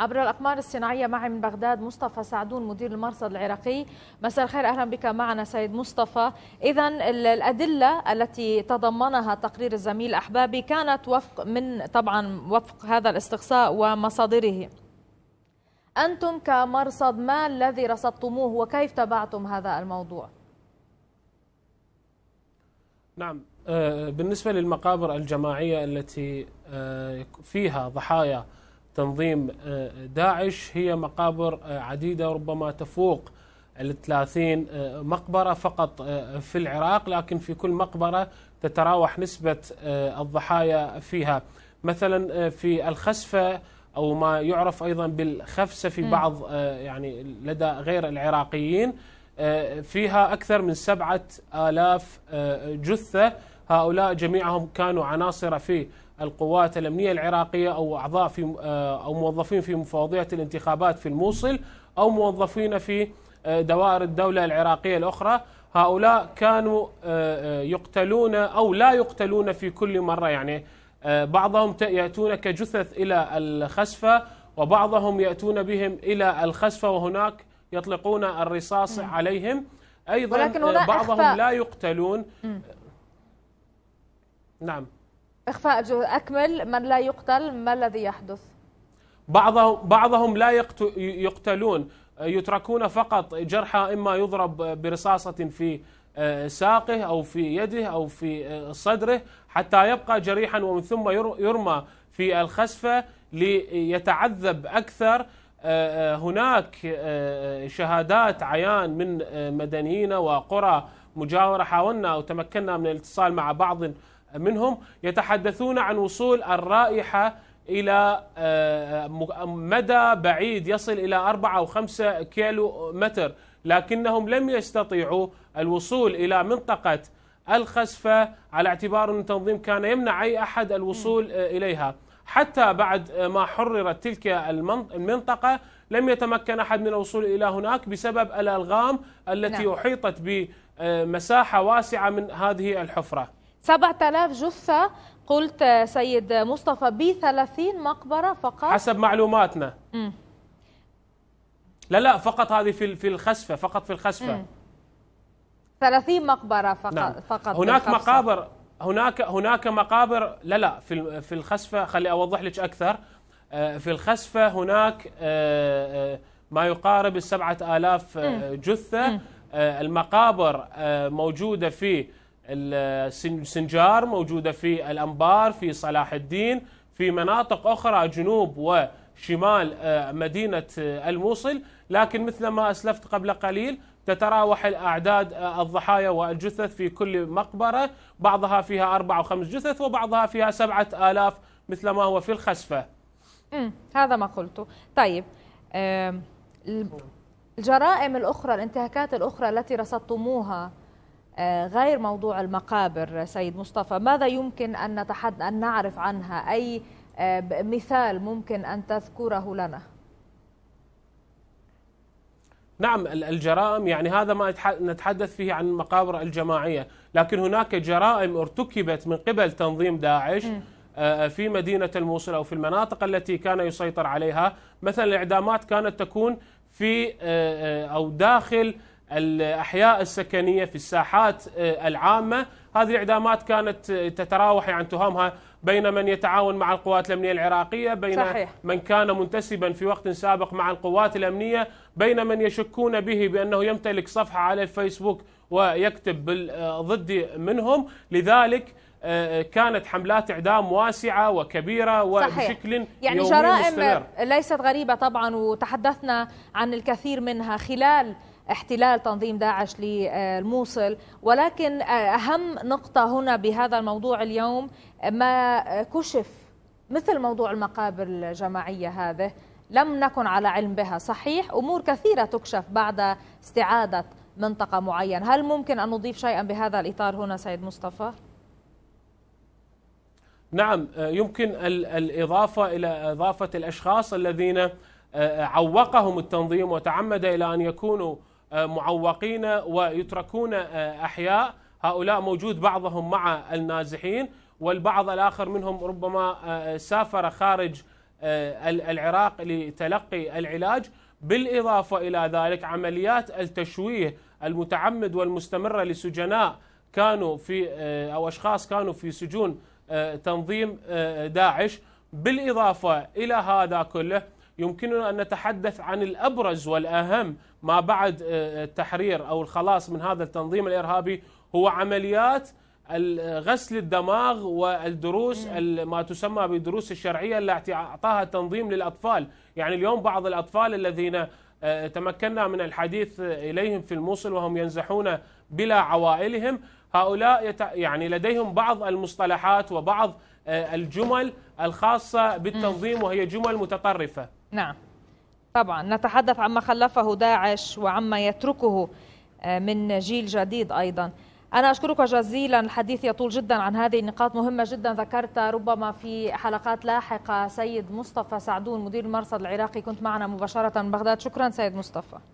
عبر الأقمار الصناعية معي من بغداد مصطفى سعدون مدير المرصد العراقي مساء الخير أهلا بك معنا سيد مصطفى إذا الأدلة التي تضمنها تقرير الزميل أحبابي كانت وفق من طبعا وفق هذا الاستقصاء ومصادره أنتم كمرصد ما الذي رصدتموه وكيف تبعتم هذا الموضوع نعم آه، بالنسبة للمقابر الجماعية التي آه، فيها ضحايا تنظيم آه، داعش هي مقابر آه، عديدة ربما تفوق الثلاثين آه، مقبرة فقط في العراق لكن في كل مقبرة تتراوح نسبة الضحايا فيها مثلا في الخسفة أو ما يعرف أيضا بالخفسة في بعض يعني لدى غير العراقيين فيها أكثر من سبعة آلاف جثة هؤلاء جميعهم كانوا عناصر في القوات الأمنية العراقية أو أعضاء في آه، أو موظفين في مفوضية الانتخابات في الموصل أو موظفين في آه، دوائر الدولة العراقية الأخرى هؤلاء كانوا آه، يقتلون أو لا يقتلون في كل مرة يعني بعضهم يأتون كجثث إلى الخسفة وبعضهم يأتون بهم إلى الخسفة وهناك يطلقون الرصاص م. عليهم أيضا بعضهم أخفى. لا يقتلون م. نعم إخفاء الجهود أكمل من لا يقتل ما الذي يحدث بعضهم, بعضهم لا يقتلون يتركون فقط جرحى إما يضرب برصاصة في آه، ساقه أو في يده أو في آه، صدره حتى يبقى جريحا ومن ثم يرمى في الخسفة ليتعذب أكثر آه، هناك شهادات عيان من مدنيين وقرى مجاورة حاولنا وتمكنا من الاتصال مع بعض منهم يتحدثون عن وصول الرائحة إلى آه، مدى بعيد يصل إلى 4 أو 5 كيلو متر لكنهم لم يستطيعوا الوصول إلى منطقة الخسفة على اعتبار أن التنظيم كان يمنع أي أحد الوصول آه، إليها حتى بعد آه، ما حررت تلك المنطقة لم يتمكن أحد من الوصول إلى هناك بسبب الألغام التي نعم. أحيطت بمساحة واسعة من هذه الحفرة 7000 جثة قلت سيد مصطفى ب 30 مقبرة فقط حسب معلوماتنا م. لا لا فقط هذه في في الخسفة فقط في الخسفة م. 30 مقبرة فقط نعم. فقط هناك مقابر هناك هناك مقابر لا لا في في الخسفة خلي اوضح لك اكثر آه، في الخسفة هناك آه، آه، ما يقارب السبعة آلاف جثة المقابر موجودة في السنجار موجودة في الأنبار في صلاح الدين في مناطق أخرى جنوب وشمال آه، مدينة آه، الموصل لكن مثل ما أسلفت قبل قليل تتراوح الأعداد آه، الضحايا والجثث في كل مقبرة بعضها فيها أربع وخمس جثث وبعضها فيها سبعة آلاف مثل ما هو في الخسفة هذا ما قلته طيب الجرائم الأخرى الانتهاكات الأخرى التي رصدتموها آه، غير موضوع المقابر سيد مصطفى ماذا يمكن أن, نتحد أن نعرف عنها أي آه، مثال ممكن أن تذكره لنا نعم الجرائم يعني هذا ما نتحدث فيه عن المقابر الجماعية لكن هناك جرائم ارتكبت من قبل تنظيم داعش م. آه، في مدينة الموصل أو في المناطق التي كان يسيطر عليها مثلا الإعدامات كانت تكون في أو داخل الأحياء السكنية في الساحات آه، العامة هذه الإعدامات كانت آه، تتراوح عن يعني تهمها بين من يتعاون مع القوات الأمنية العراقية بين صحيح. من كان منتسبا في وقت سابق مع القوات الأمنية بين من يشكون به بأنه يمتلك صفحة على الفيسبوك ويكتب ضد منهم لذلك آه، كانت حملات اعدام واسعه وكبيره وبشكل صحيح. يعني يومي جرائم مستمر. ليست غريبه طبعا وتحدثنا عن الكثير منها خلال احتلال تنظيم داعش للموصل ولكن أهم نقطة هنا بهذا الموضوع اليوم ما كشف مثل موضوع المقابر الجماعية هذه لم نكن على علم بها صحيح أمور كثيرة تكشف بعد استعادة منطقة معينة هل ممكن أن نضيف شيئا بهذا الإطار هنا سيد مصطفى؟ نعم يمكن الإضافة إلى إضافة الأشخاص الذين آه، عوقهم التنظيم وتعمد إلى أن يكونوا معوقين ويتركون آه، أحياء هؤلاء موجود بعضهم مع النازحين والبعض الآخر منهم ربما آه، سافر خارج آه، العراق لتلقي العلاج بالإضافة إلى ذلك عمليات التشويه المتعمد والمستمرة لسجناء كانوا في أو أشخاص كانوا في سجون تنظيم داعش بالإضافة إلى هذا كله يمكننا أن نتحدث عن الأبرز والأهم ما بعد آه، آه، التحرير أو الخلاص من هذا التنظيم الإرهابي هو عمليات غسل الدماغ والدروس ما تسمى بالدروس الشرعية التي أعطاها التنظيم للأطفال يعني اليوم بعض الأطفال الذين آه، تمكنا من الحديث إليهم في الموصل وهم ينزحون بلا عوائلهم هؤلاء يعني لديهم بعض المصطلحات وبعض آه، الجمل الخاصة بالتنظيم وهي جمل متطرفة نعم طبعا نتحدث عما خلفه داعش وعما يتركه آه، من جيل جديد أيضا أنا أشكرك جزيلا الحديث يطول جدا عن هذه النقاط مهمة جدا ذكرتها ربما في حلقات لاحقة سيد مصطفى سعدون مدير المرصد العراقي كنت معنا مباشرة من بغداد شكرا سيد مصطفى